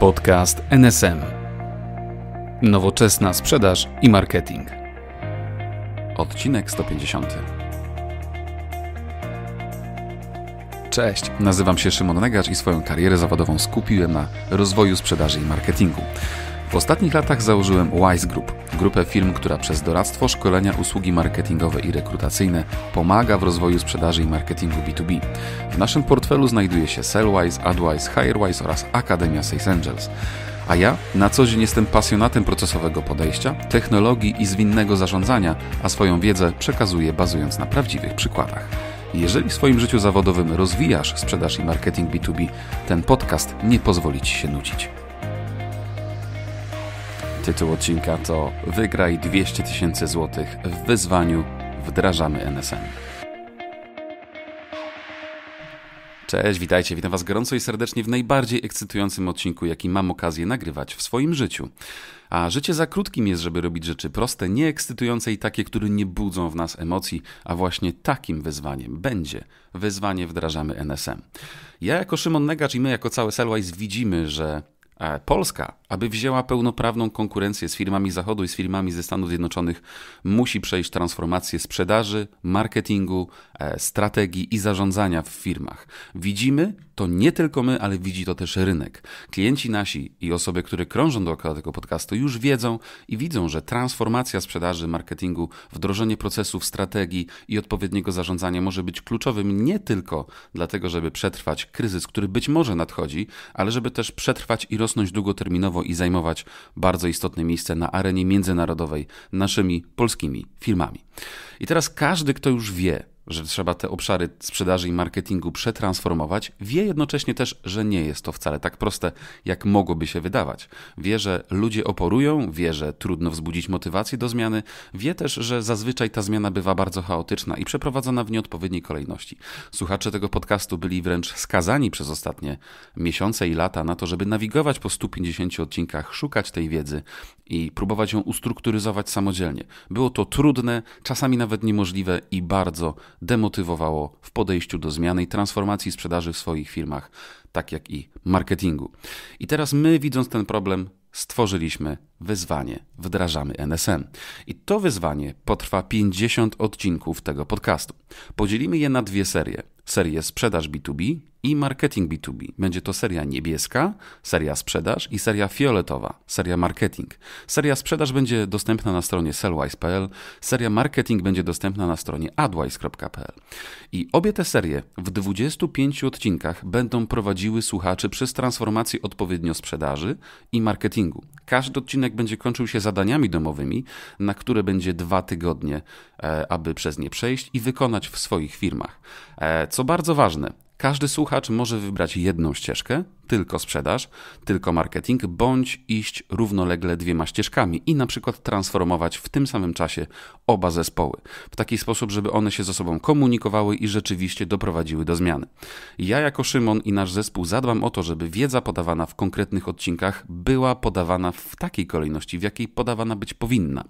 Podcast NSM. Nowoczesna sprzedaż i marketing. Odcinek 150. Cześć, nazywam się Szymon Negacz i swoją karierę zawodową skupiłem na rozwoju sprzedaży i marketingu. W ostatnich latach założyłem Wise Group, grupę firm, która przez doradztwo, szkolenia, usługi marketingowe i rekrutacyjne pomaga w rozwoju sprzedaży i marketingu B2B. W naszym portfelu znajduje się Sellwise, AdWise, HireWise oraz Akademia Sales Angels. A ja na co dzień jestem pasjonatem procesowego podejścia, technologii i zwinnego zarządzania, a swoją wiedzę przekazuję bazując na prawdziwych przykładach. Jeżeli w swoim życiu zawodowym rozwijasz sprzedaż i marketing B2B, ten podcast nie pozwoli Ci się nudzić. Tytuł odcinka to Wygraj 200 tysięcy złotych w wyzwaniu Wdrażamy NSM. Cześć, witajcie, witam Was gorąco i serdecznie w najbardziej ekscytującym odcinku, jaki mam okazję nagrywać w swoim życiu. A życie za krótkim jest, żeby robić rzeczy proste, nieekscytujące i takie, które nie budzą w nas emocji, a właśnie takim wyzwaniem będzie wyzwanie wdrażamy NSM. Ja jako Szymon Negacz i my jako całe Selwise widzimy, że E, Polska, aby wzięła pełnoprawną konkurencję z firmami Zachodu i z firmami ze Stanów Zjednoczonych, musi przejść transformację sprzedaży, marketingu, e, strategii i zarządzania w firmach. Widzimy to nie tylko my, ale widzi to też rynek. Klienci nasi i osoby, które krążą dookoła tego podcastu, już wiedzą i widzą, że transformacja sprzedaży, marketingu, wdrożenie procesów, strategii i odpowiedniego zarządzania może być kluczowym nie tylko dlatego, żeby przetrwać kryzys, który być może nadchodzi, ale żeby też przetrwać i rozwijać rosnąć długoterminowo i zajmować bardzo istotne miejsce na arenie międzynarodowej naszymi polskimi filmami. I teraz każdy, kto już wie, że trzeba te obszary sprzedaży i marketingu przetransformować, wie jednocześnie też, że nie jest to wcale tak proste, jak mogłoby się wydawać. Wie, że ludzie oporują, wie, że trudno wzbudzić motywację do zmiany, wie też, że zazwyczaj ta zmiana bywa bardzo chaotyczna i przeprowadzana w nieodpowiedniej kolejności. Słuchacze tego podcastu byli wręcz skazani przez ostatnie miesiące i lata na to, żeby nawigować po 150 odcinkach, szukać tej wiedzy i próbować ją ustrukturyzować samodzielnie. Było to trudne, czasami nawet niemożliwe i bardzo demotywowało w podejściu do zmiany i transformacji sprzedaży w swoich firmach, tak jak i marketingu. I teraz my, widząc ten problem, stworzyliśmy wyzwanie, wdrażamy NSM. I to wyzwanie potrwa 50 odcinków tego podcastu. Podzielimy je na dwie serie. Serię sprzedaż B2B i marketing B2B. Będzie to seria niebieska, seria sprzedaż i seria fioletowa, seria marketing. Seria sprzedaż będzie dostępna na stronie sellwise.pl, seria marketing będzie dostępna na stronie adwise.pl. I obie te serie w 25 odcinkach będą prowadziły słuchaczy przez transformację odpowiednio sprzedaży i marketingu. Każdy odcinek będzie kończył się zadaniami domowymi, na które będzie dwa tygodnie, e, aby przez nie przejść i wykonać w swoich firmach. E, co bardzo ważne, każdy słuchacz może wybrać jedną ścieżkę, tylko sprzedaż, tylko marketing, bądź iść równolegle dwiema ścieżkami i na przykład transformować w tym samym czasie oba zespoły, w taki sposób, żeby one się ze sobą komunikowały i rzeczywiście doprowadziły do zmiany. Ja jako Szymon i nasz zespół zadbam o to, żeby wiedza podawana w konkretnych odcinkach była podawana w takiej kolejności, w jakiej podawana być powinna.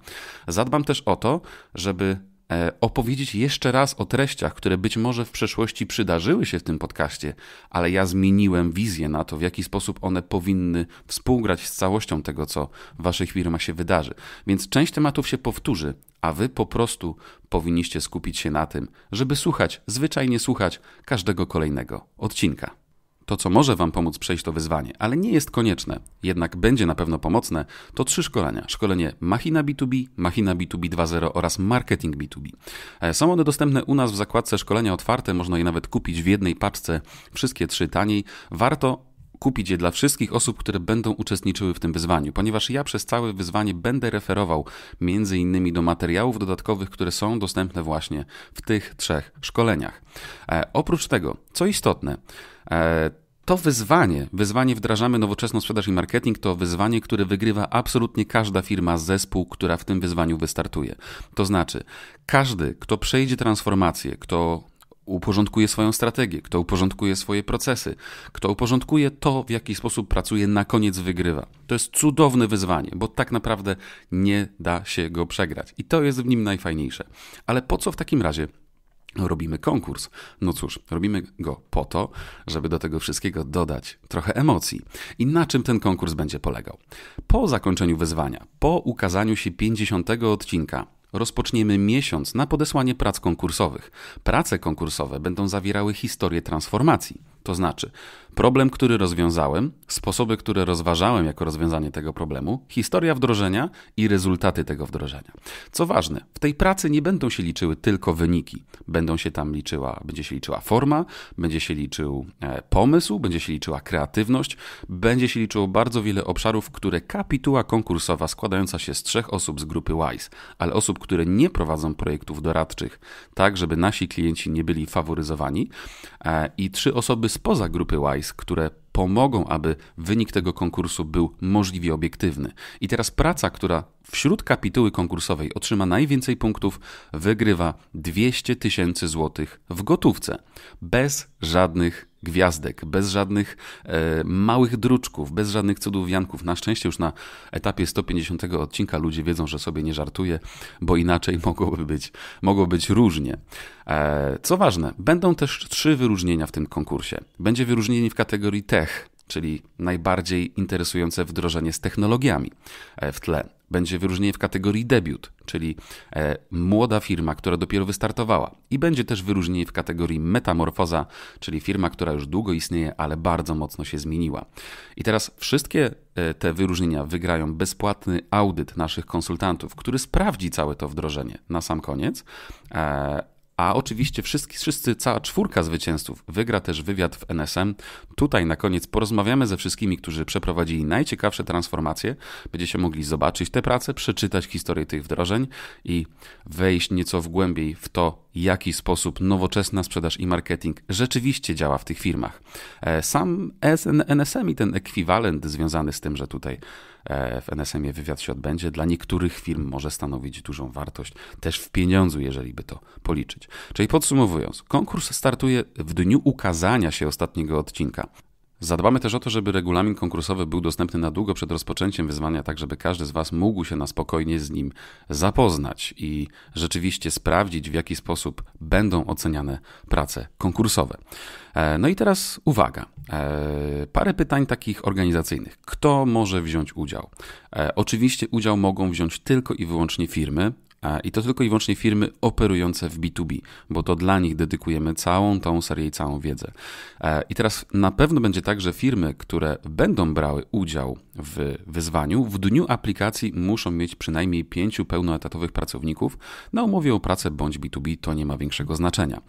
Zadbam też o to, żeby E, opowiedzieć jeszcze raz o treściach, które być może w przeszłości przydarzyły się w tym podcaście, ale ja zmieniłem wizję na to, w jaki sposób one powinny współgrać z całością tego, co w waszych firmach się wydarzy. Więc część tematów się powtórzy, a wy po prostu powinniście skupić się na tym, żeby słuchać, zwyczajnie słuchać każdego kolejnego odcinka. To, co może Wam pomóc przejść to wyzwanie, ale nie jest konieczne, jednak będzie na pewno pomocne, to trzy szkolenia. Szkolenie Machina B2B, Machina B2B 2.0 oraz Marketing B2B. E, są one dostępne u nas w zakładce Szkolenia Otwarte, można je nawet kupić w jednej paczce, wszystkie trzy taniej. Warto kupić je dla wszystkich osób, które będą uczestniczyły w tym wyzwaniu, ponieważ ja przez całe wyzwanie będę referował między innymi do materiałów dodatkowych, które są dostępne właśnie w tych trzech szkoleniach. E, oprócz tego, co istotne, e, to wyzwanie, wyzwanie wdrażamy nowoczesną sprzedaż i marketing, to wyzwanie, które wygrywa absolutnie każda firma z zespół, która w tym wyzwaniu wystartuje. To znaczy, każdy, kto przejdzie transformację, kto uporządkuje swoją strategię, kto uporządkuje swoje procesy, kto uporządkuje to, w jaki sposób pracuje, na koniec wygrywa. To jest cudowne wyzwanie, bo tak naprawdę nie da się go przegrać. I to jest w nim najfajniejsze. Ale po co w takim razie robimy konkurs. No cóż, robimy go po to, żeby do tego wszystkiego dodać trochę emocji. I na czym ten konkurs będzie polegał? Po zakończeniu wyzwania, po ukazaniu się 50 odcinka, rozpoczniemy miesiąc na podesłanie prac konkursowych. Prace konkursowe będą zawierały historię transformacji. To znaczy, problem, który rozwiązałem, sposoby, które rozważałem jako rozwiązanie tego problemu, historia wdrożenia i rezultaty tego wdrożenia. Co ważne, w tej pracy nie będą się liczyły tylko wyniki. Będą się tam liczyła, będzie się liczyła forma, będzie się liczył e, pomysł, będzie się liczyła kreatywność, będzie się liczyło bardzo wiele obszarów, które kapituła konkursowa składająca się z trzech osób z grupy WISE, ale osób, które nie prowadzą projektów doradczych, tak żeby nasi klienci nie byli faworyzowani e, i trzy osoby spoza grupy WISE, które pomogą, aby wynik tego konkursu był możliwie obiektywny. I teraz praca, która wśród kapituły konkursowej otrzyma najwięcej punktów, wygrywa 200 tysięcy złotych w gotówce, bez żadnych gwiazdek, bez żadnych e, małych druczków, bez żadnych cudów wianków. Na szczęście już na etapie 150 odcinka ludzie wiedzą, że sobie nie żartuję, bo inaczej mogłoby być, mogło być różnie. E, co ważne, będą też trzy wyróżnienia w tym konkursie. Będzie wyróżnienie w kategorii tech, czyli najbardziej interesujące wdrożenie z technologiami e, w tle będzie wyróżnienie w kategorii debiut, czyli e, młoda firma, która dopiero wystartowała. I będzie też wyróżnienie w kategorii metamorfoza, czyli firma, która już długo istnieje, ale bardzo mocno się zmieniła. I teraz wszystkie e, te wyróżnienia wygrają bezpłatny audyt naszych konsultantów, który sprawdzi całe to wdrożenie na sam koniec, e, a oczywiście wszyscy, wszyscy, cała czwórka zwycięzców wygra też wywiad w NSM. Tutaj na koniec porozmawiamy ze wszystkimi, którzy przeprowadzili najciekawsze transformacje. Będziecie mogli zobaczyć te prace, przeczytać historię tych wdrożeń i wejść nieco w głębiej w to, w jaki sposób nowoczesna sprzedaż i marketing rzeczywiście działa w tych firmach. E, sam NSM i ten ekwiwalent związany z tym, że tutaj E, w NSM-ie wywiad się odbędzie, dla niektórych firm może stanowić dużą wartość, też w pieniądzu, jeżeli by to policzyć. Czyli podsumowując, konkurs startuje w dniu ukazania się ostatniego odcinka. Zadbamy też o to, żeby regulamin konkursowy był dostępny na długo przed rozpoczęciem wyzwania, tak żeby każdy z Was mógł się na spokojnie z nim zapoznać i rzeczywiście sprawdzić, w jaki sposób będą oceniane prace konkursowe. E, no i teraz uwaga. E, parę pytań takich organizacyjnych. Kto może wziąć udział? E, oczywiście udział mogą wziąć tylko i wyłącznie firmy, i to tylko i wyłącznie firmy operujące w B2B, bo to dla nich dedykujemy całą tą serię i całą wiedzę. I teraz na pewno będzie tak, że firmy, które będą brały udział w wyzwaniu, w dniu aplikacji muszą mieć przynajmniej pięciu pełnoetatowych pracowników na umowie o pracę bądź B2B, to nie ma większego znaczenia.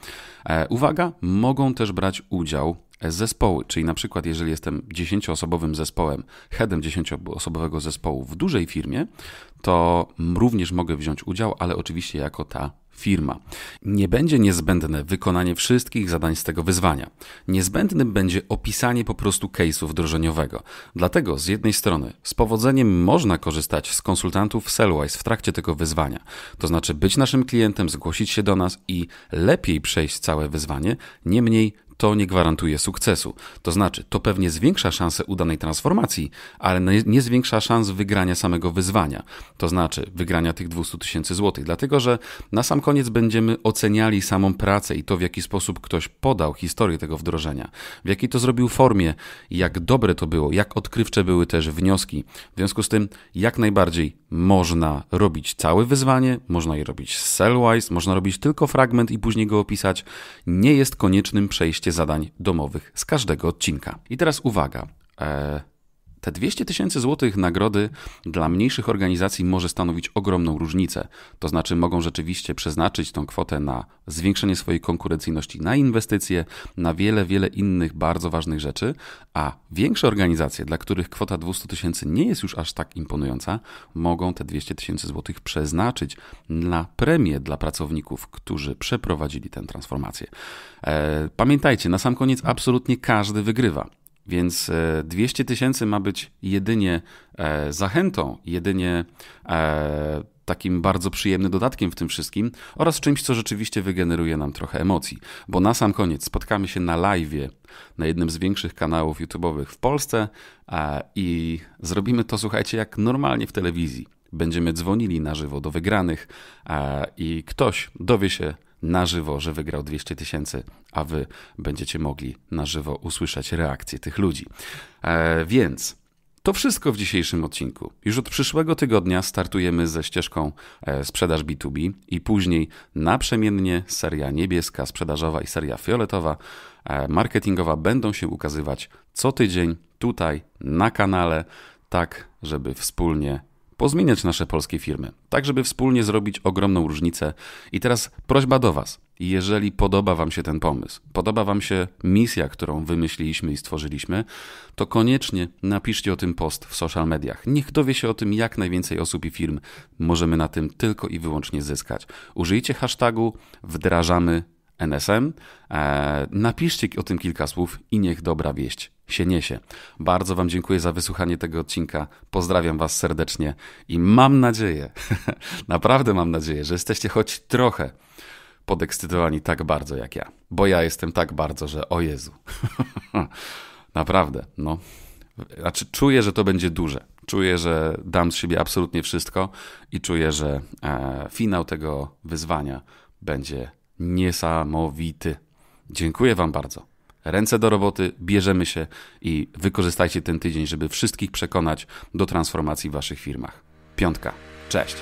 Uwaga, mogą też brać udział zespoły, czyli na przykład jeżeli jestem dziesięcioosobowym zespołem, headem dziesięcioosobowego zespołu w dużej firmie, to również mogę wziąć udział, ale oczywiście jako ta firma. Nie będzie niezbędne wykonanie wszystkich zadań z tego wyzwania. Niezbędnym będzie opisanie po prostu case'u wdrożeniowego. Dlatego z jednej strony z powodzeniem można korzystać z konsultantów Sellwise w trakcie tego wyzwania. To znaczy być naszym klientem, zgłosić się do nas i lepiej przejść całe wyzwanie, niemniej to nie gwarantuje sukcesu. To znaczy, to pewnie zwiększa szanse udanej transformacji, ale nie zwiększa szans wygrania samego wyzwania, to znaczy wygrania tych 200 tysięcy złotych, dlatego że na sam koniec będziemy oceniali samą pracę i to, w jaki sposób ktoś podał historię tego wdrożenia, w jakiej to zrobił formie, jak dobre to było, jak odkrywcze były też wnioski. W związku z tym, jak najbardziej można robić całe wyzwanie, można je robić cellwise, można robić tylko fragment i później go opisać. Nie jest koniecznym przejście zadań domowych z każdego odcinka. I teraz uwaga. E, te 200 tysięcy złotych nagrody dla mniejszych organizacji może stanowić ogromną różnicę. To znaczy, mogą rzeczywiście przeznaczyć tą kwotę na zwiększenie swojej konkurencyjności, na inwestycje, na wiele, wiele innych bardzo ważnych rzeczy, a większe organizacje, dla których kwota 200 tysięcy nie jest już aż tak imponująca, mogą te 200 tysięcy złotych przeznaczyć na premię dla pracowników, którzy przeprowadzili tę transformację. E, pamiętajcie, na sam koniec absolutnie każdy wygrywa. Więc 200 e, tysięcy ma być jedynie e, zachętą, jedynie e, takim bardzo przyjemnym dodatkiem w tym wszystkim oraz czymś, co rzeczywiście wygeneruje nam trochę emocji. Bo na sam koniec spotkamy się na live na jednym z większych kanałów YouTube'owych w Polsce i zrobimy to, słuchajcie, jak normalnie w telewizji. Będziemy dzwonili na żywo do wygranych i ktoś dowie się, na żywo, że wygrał 200 tysięcy, a wy będziecie mogli na żywo usłyszeć reakcję tych ludzi. E, więc to wszystko w dzisiejszym odcinku. Już od przyszłego tygodnia startujemy ze ścieżką e, sprzedaż B2B i później naprzemiennie seria niebieska, sprzedażowa i seria fioletowa, e, marketingowa będą się ukazywać co tydzień tutaj na kanale, tak żeby wspólnie pozmieniać nasze polskie firmy, tak żeby wspólnie zrobić ogromną różnicę. I teraz prośba do Was. Jeżeli podoba Wam się ten pomysł, podoba Wam się misja, którą wymyśliliśmy i stworzyliśmy, to koniecznie napiszcie o tym post w social mediach. Niech dowie się o tym jak najwięcej osób i firm. Możemy na tym tylko i wyłącznie zyskać. Użyjcie hashtagu wdrażamy NSM. Eee, napiszcie o tym kilka słów i niech dobra wieść się niesie. Bardzo Wam dziękuję za wysłuchanie tego odcinka. Pozdrawiam Was serdecznie i mam nadzieję, naprawdę mam nadzieję, że jesteście choć trochę podekscytowani tak bardzo jak ja. Bo ja jestem tak bardzo, że o Jezu. Naprawdę, no. Znaczy, czuję, że to będzie duże. Czuję, że dam z siebie absolutnie wszystko i czuję, że e, finał tego wyzwania będzie niesamowity. Dziękuję Wam bardzo. Ręce do roboty, bierzemy się i wykorzystajcie ten tydzień, żeby wszystkich przekonać do transformacji w waszych firmach. Piątka. Cześć!